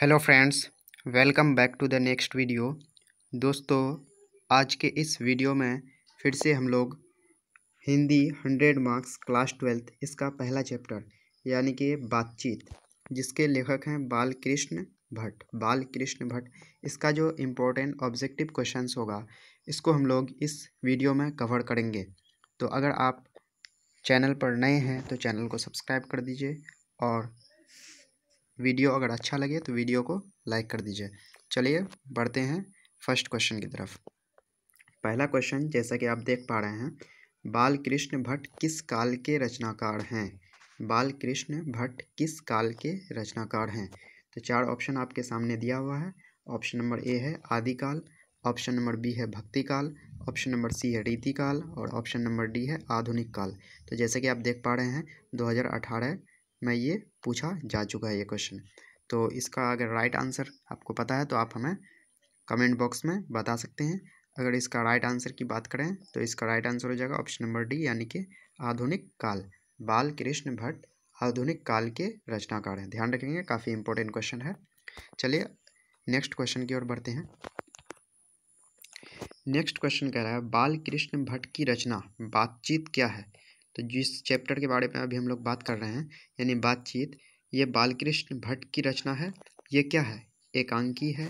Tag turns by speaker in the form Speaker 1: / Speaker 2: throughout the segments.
Speaker 1: hello friends welcome back to the next video दोस्तों आज के इस वीडियो में फिर से हम लोग Hindi hundred marks class twelfth इसका पहला चैप्टर यानी कि बातचीत जिसके लेखक हैं बाल कृष्ण भट्ट बाल कृष्ण भट्ट इसका जो इम्पोर्टेंट ऑब्जेक्टिव क्वेश्चंस होगा इसको हम लोग इस वीडियो में कवर करेंगे तो अगर आप चैनल पर नए हैं तो चैनल को सब्सक्राइब कर दीजिए और वीडियो अगर अच्छा लगे तो वीडियो को लाइक कर दीजिए चलिए बढ़ते हैं फर्स्ट क्वेश्चन की तरफ पहला क्वेश्चन जैसा कि आप देख पा रहे हैं बाल कृष्ण भट्ट किस काल के रचनाकार हैं बाल कृष्ण भट्ट किस काल के रचनाकार हैं तो चार ऑप्शन आपके सामने दिया हुआ है ऑप्शन नंबर ए है आदिकाल ऑप्शन नंबर बी है भक्ति काल ऑप्शन नंबर सी है रीतिकाल और ऑप्शन नंबर डी है आधुनिक काल तो जैसे कि आप देख पा रहे हैं 2018 में ये पूछा जा चुका है ये क्वेश्चन तो इसका अगर राइट आंसर आपको पता है तो आप हमें कमेंट बॉक्स में बता सकते हैं अगर इसका राइट आंसर की बात करें तो इसका राइट आंसर हो जाएगा ऑप्शन नंबर डी यानी कि आधुनिक काल बाल कृष्ण भट्ट आधुनिक काल के रचनाकार हैं ध्यान रखेंगे काफ़ी इंपॉर्टेंट क्वेश्चन है चलिए नेक्स्ट क्वेश्चन की ओर बढ़ते हैं नेक्स्ट क्वेश्चन कह रहा है बाल कृष्ण भट्ट की रचना बातचीत क्या है तो जिस चैप्टर के बारे में अभी हम लोग बात कर रहे हैं यानी बातचीत ये बालकृष्ण भट्ट की रचना है ये क्या है एकांकी है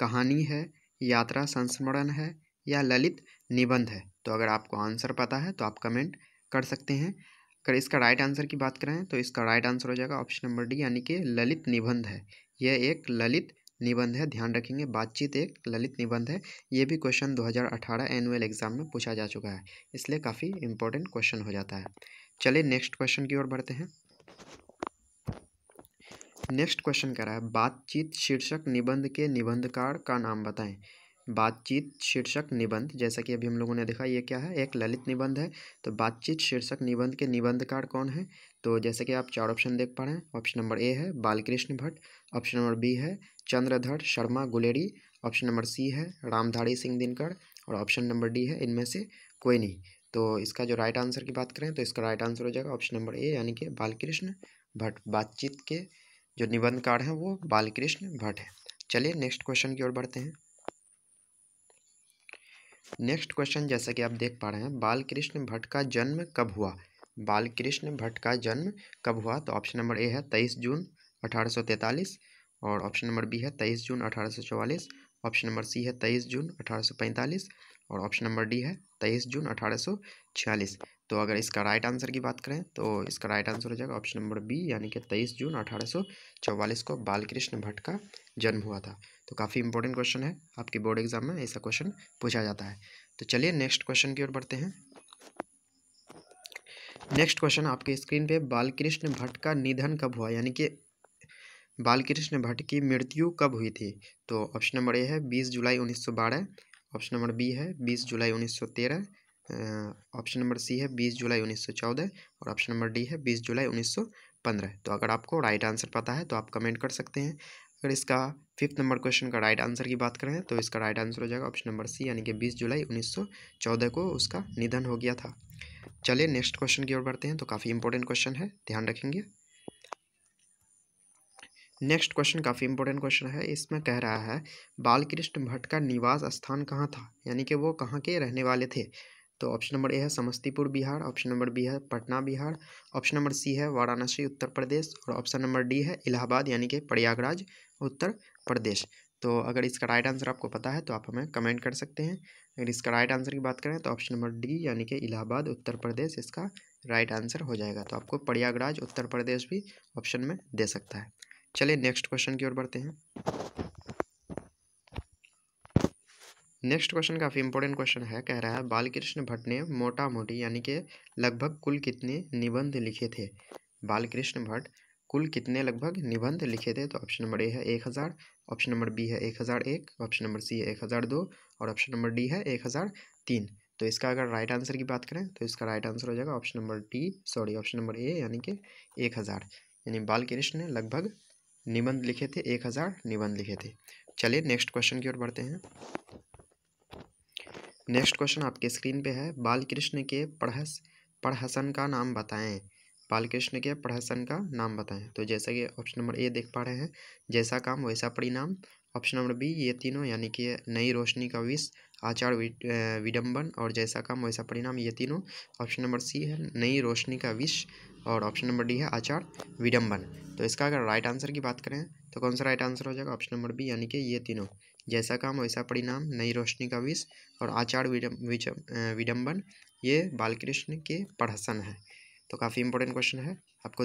Speaker 1: कहानी है यात्रा संस्मरण है या ललित निबंध है तो अगर आपको आंसर पता है तो आप कमेंट कर सकते हैं अगर इसका राइट आंसर की बात करें तो इसका राइट आंसर हो जाएगा ऑप्शन नंबर डी यानी कि ललित निबंध है यह एक ललित निबंध है ध्यान रखेंगे बातचीत एक ललित निबंध है ये भी क्वेश्चन 2018 एनुअल एग्जाम में पूछा जा चुका है इसलिए काफ़ी इंपॉर्टेंट क्वेश्चन हो जाता है चलिए नेक्स्ट क्वेश्चन की ओर बढ़ते हैं नेक्स्ट क्वेश्चन कह रहा है बातचीत शीर्षक निबंध के निबंधकार का नाम बताएं बातचीत शीर्षक निबंध जैसा कि अभी हम लोगों ने देखा ये क्या है एक ललित निबंध है तो बातचीत शीर्षक निबंध के निबंधकार कौन है तो जैसे कि आप चार ऑप्शन देख पा रहे हैं ऑप्शन नंबर ए है Balkrishna Bhatt option number B है Chandradhar Sharma Guleri option number C है रामधारी सिंह दिनकर और ऑप्शन नंबर डी है इनमें से कोई नहीं तो इसका जो राइट आंसर की बात करें तो इसका राइट आंसर हो जाएगा ऑप्शन नंबर ए यानी कि बालकृष्ण भट्ट बातचीत के जो निबंधकार हैं वो बालकृष्ण भट्ट हैं चलिए नेक्स्ट क्वेश्चन की ओर बढ़ते हैं नेक्स्ट क्वेश्चन जैसा कि आप देख पा रहे हैं बालकृष्ण भट्ट का जन्म कब हुआ बालकृष्ण भट्ट का जन्म कब हुआ तो ऑप्शन नंबर ए है तेईस जून अठारह और ऑप्शन नंबर बी है तेईस जून अठारह सौ चौवालीस ऑप्शन नंबर सी है तेईस जून अठारह सौ पैंतालीस और ऑप्शन नंबर डी है तेईस जून अठारह सौ छियालीस तो अगर इसका राइट आंसर की बात करें तो इसका राइट आंसर हो जाएगा ऑप्शन नंबर बी यानी कि तेईस जून अठारह सौ चवालीस को बालकृष्ण भट्ट का जन्म हुआ था तो काफ़ी इंपॉर्टेंट क्वेश्चन है आपके बोर्ड एग्जाम में ऐसा क्वेश्चन पूछा जाता है तो चलिए नेक्स्ट क्वेश्चन की ओर बढ़ते हैं नेक्स्ट क्वेश्चन आपके स्क्रीन पे बालकृष्ण भट्ट का निधन कब हुआ यानी कि बालकृष्ण भट्ट की मृत्यु कब हुई थी तो ऑप्शन नंबर ए है बीस जुलाई उन्नीस सौ बारह ऑप्शन नंबर बी है बीस जुलाई उन्नीस सौ तेरह ऑप्शन नंबर सी है बीस जुलाई उन्नीस सौ चौदह और ऑप्शन नंबर डी है बीस जुलाई उन्नीस सौ पंद्रह तो अगर आपको राइट आंसर पता है तो आप कमेंट कर सकते हैं अगर इसका फिफ्थ नंबर क्वेश्चन का राइट आंसर की बात करें तो इसका राइट आंसर हो जाएगा ऑप्शन नंबर सी यानी कि बीस जुलाई उन्नीस सौ चौदह को उसका निधन हो गया था चलिए नेक्स्ट क्वेश्चन की ओर बढ़ते हैं तो काफ़ी इंपॉर्टेंट क्वेश्चन है ध्यान रखेंगे नेक्स्ट क्वेश्चन काफ़ी इंपॉर्टेंट क्वेश्चन है इसमें कह रहा है बालकृष्ण भट्ट का निवास स्थान कहाँ था यानी कि वो कहाँ के रहने वाले थे तो ऑप्शन नंबर ए है Samastipur Bihar option number B है Patna Bihar option number C है वाराणसी उत्तर प्रदेश और ऑप्शन नंबर डी है इलाहाबाद यानी कि प्रयागराज उत्तर प्रदेश तो अगर इसका राइट आंसर आपको पता है तो आप हमें कमेंट कर सकते हैं अगर इसका राइट आंसर की बात करें तो ऑप्शन नंबर डी यानी कि इलाहाबाद उत्तर प्रदेश इसका राइट आंसर हो जाएगा तो आपको प्रयागराज उत्तर प्रदेश भी ऑप्शन में दे सकता है चलिए नेक्स्ट क्वेश्चन की ओर बढ़ते हैं नेक्स्ट क्वेश्चन काफ़ी इंपॉर्टेंट क्वेश्चन है कह रहा है बालकृष्ण भट्ट ने मोटा मोटी यानी कि लगभग कुल कितने निबंध लिखे थे बालकृष्ण भट्ट कुल कितने लगभग निबंध लिखे थे तो ऑप्शन नंबर ए है एक हज़ार ऑप्शन नंबर बी है एक हज़ार एक ऑप्शन नंबर सी है एक हज़ार दो और ऑप्शन नंबर डी है एक हज़ार तीन तो इसका अगर राइट आंसर की बात करें तो इसका राइट आंसर हो जाएगा option number D sorry option number A यानी कि एक हज़ार यानी बालकृष्ण ने लगभग निबंध लिखे थे एक हज़ार निबंध लिखे थे चलिए नेक्स्ट क्वेश्चन की ओर बढ़ते हैं नेक्स्ट क्वेश्चन आपके स्क्रीन पे है बालकृष्ण के पढ़स पढ़हसन का नाम बताएं बालकृष्ण के पढ़हसन का नाम बताएं तो जैसा कि ऑप्शन नंबर ए देख पा रहे हैं जैसा काम वैसा परिणाम ऑप्शन नंबर बी ये तीनों यानी कि नई रोशनी का विष आचार विडंबन और जैसा काम वैसा परिणाम ये तीनों ऑप्शन नंबर सी है नई रोशनी का विष और ऑप्शन नंबर डी है आचार विडंबन तो इसका अगर राइट आंसर की बात करें तो कौन सा राइट आंसर हो जाएगा ऑप्शन नंबर बी यानी कि ये तीनों जैसा काम वैसा परिणाम नई रोशनी का विष और आचार विडंबन ये बालकृष्ण के पढ़सन है तो काफ़ी इंपॉर्टेंट क्वेश्चन है आपको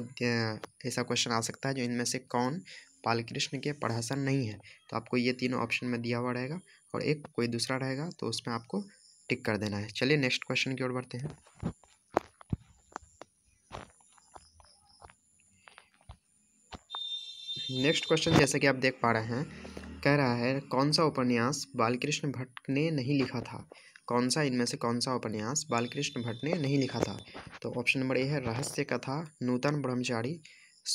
Speaker 1: ऐसा क्वेश्चन आ सकता है जो इनमें से कौन बालकृष्ण के पढ़ासन नहीं है तो आपको ये तीनों ऑप्शन में दिया हुआ रहेगा और एक कोई दूसरा रहेगा तो उसमें आपको टिक कर देना है चलिए नेक्स्ट क्वेश्चन की ओर बढ़ते हैं नेक्स्ट क्वेश्चन जैसे कि आप देख पा रहे हैं कह रहा है कौन सा उपन्यास बालकृष्ण भट्ट ने नहीं लिखा था कौन सा इनमें से कौन सा उपन्यास बालकृष्ण भट्ट ने नहीं लिखा था तो ऑप्शन नंबर ए है रहस्य कथा नूतन ब्रह्मचारी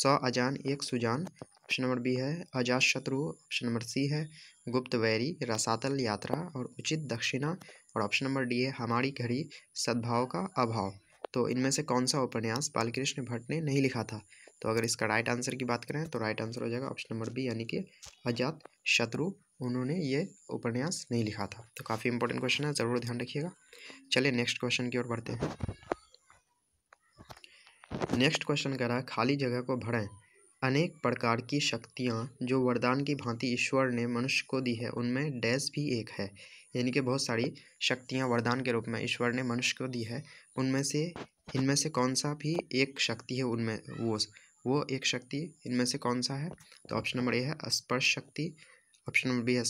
Speaker 1: स अजान एक सुजान ऑप्शन नंबर बी है अजात शत्रु ऑप्शन नंबर सी है गुप्त वैरी रसातल यात्रा और उचित दक्षिणा और ऑप्शन नंबर डी है हमारी घड़ी सद्भाव का अभाव तो इनमें से कौन सा उपन्यास बालकृष्ण भट्ट ने नहीं लिखा था तो अगर इसका राइट आंसर की बात करें तो राइट आंसर हो जाएगा ऑप्शन नंबर बी यानी कि अजात शत्रु उन्होंने ये उपन्यास नहीं लिखा था तो काफ़ी इंपॉर्टेंट क्वेश्चन है ज़रूर ध्यान रखिएगा चलिए नेक्स्ट क्वेश्चन की ओर बढ़ते हैं नेक्स्ट क्वेश्चन कह रहा है खाली जगह को भरें अनेक प्रकार की शक्तियाँ जो वरदान की भांति ईश्वर ने मनुष्य को दी है उनमें डैस भी एक है यानी कि बहुत सारी शक्तियाँ वरदान के रूप में ईश्वर ने मनुष्य को दी है उनमें से इनमें से कौन सा भी एक शक्ति है उनमें वो वो एक शक्ति इनमें से कौन सा है तो ऑप्शन नंबर ए है स्पर्श शक्ति ऑप्शन नंबर बी है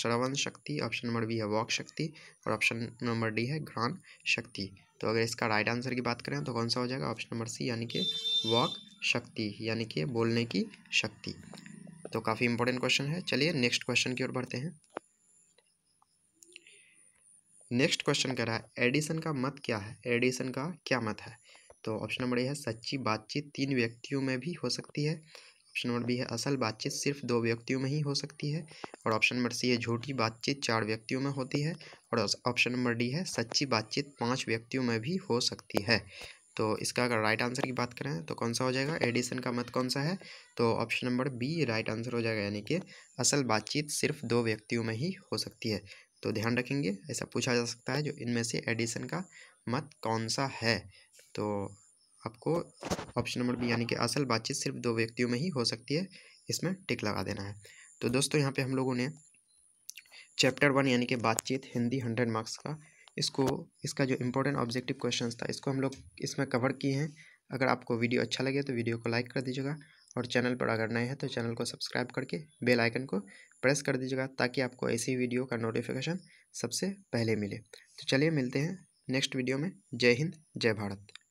Speaker 1: श्रवण शक्ति ऑप्शन नंबर बी है वॉक शक्ति और ऑप्शन नंबर डी है घ्राण शक्ति तो अगर इसका राइट आंसर की बात करें तो कौन सा हो जाएगा ऑप्शन नंबर सी यानी कि वॉक शक्ति यानी कि बोलने की शक्ति तो काफ़ी इंपॉर्टेंट क्वेश्चन है चलिए नेक्स्ट क्वेश्चन की ओर बढ़ते हैं नेक्स्ट क्वेश्चन कह रहा है एडिसन का मत क्या है एडिसन का क्या मत है तो ऑप्शन नंबर ए है सच्ची बातचीत तीन व्यक्तियों में भी हो सकती है ऑप्शन नंबर बी है असल बातचीत सिर्फ दो व्यक्तियों में ही हो सकती है और ऑप्शन नंबर सी है झूठी बातचीत चार व्यक्तियों में होती है और ऑप्शन नंबर डी है सच्ची बातचीत पांच व्यक्तियों में भी हो सकती है तो इसका अगर राइट आंसर की बात करें तो कौन सा हो जाएगा एडिसन का मत कौन सा है तो option number B right answer हो जाएगा यानी कि असल बातचीत सिर्फ दो व्यक्तियों में ही हो सकती है तो ध्यान रखेंगे ऐसा पूछा जा सकता है जो इनमें से एडिसन का मत कौन सा है तो आपको ऑप्शन नंबर बी यानी कि असल बातचीत सिर्फ दो व्यक्तियों में ही हो सकती है इसमें टिक लगा देना है तो दोस्तों यहाँ पे हम लोगों ने चैप्टर वन यानी कि बातचीत हिंदी हंड्रेड मार्क्स का इसको इसका जो इम्पोर्टेंट ऑब्जेक्टिव क्वेश्चन था इसको हम लोग इसमें कवर किए हैं अगर आपको वीडियो अच्छा लगे तो वीडियो को लाइक कर दीजिएगा और चैनल पर अगर नए हैं तो चैनल को सब्सक्राइब करके बेल आइकन को प्रेस कर दीजिएगा ताकि आपको ऐसी वीडियो का नोटिफिकेशन सबसे पहले मिले तो चलिए मिलते हैं नेक्स्ट वीडियो में जय हिंद जय भारत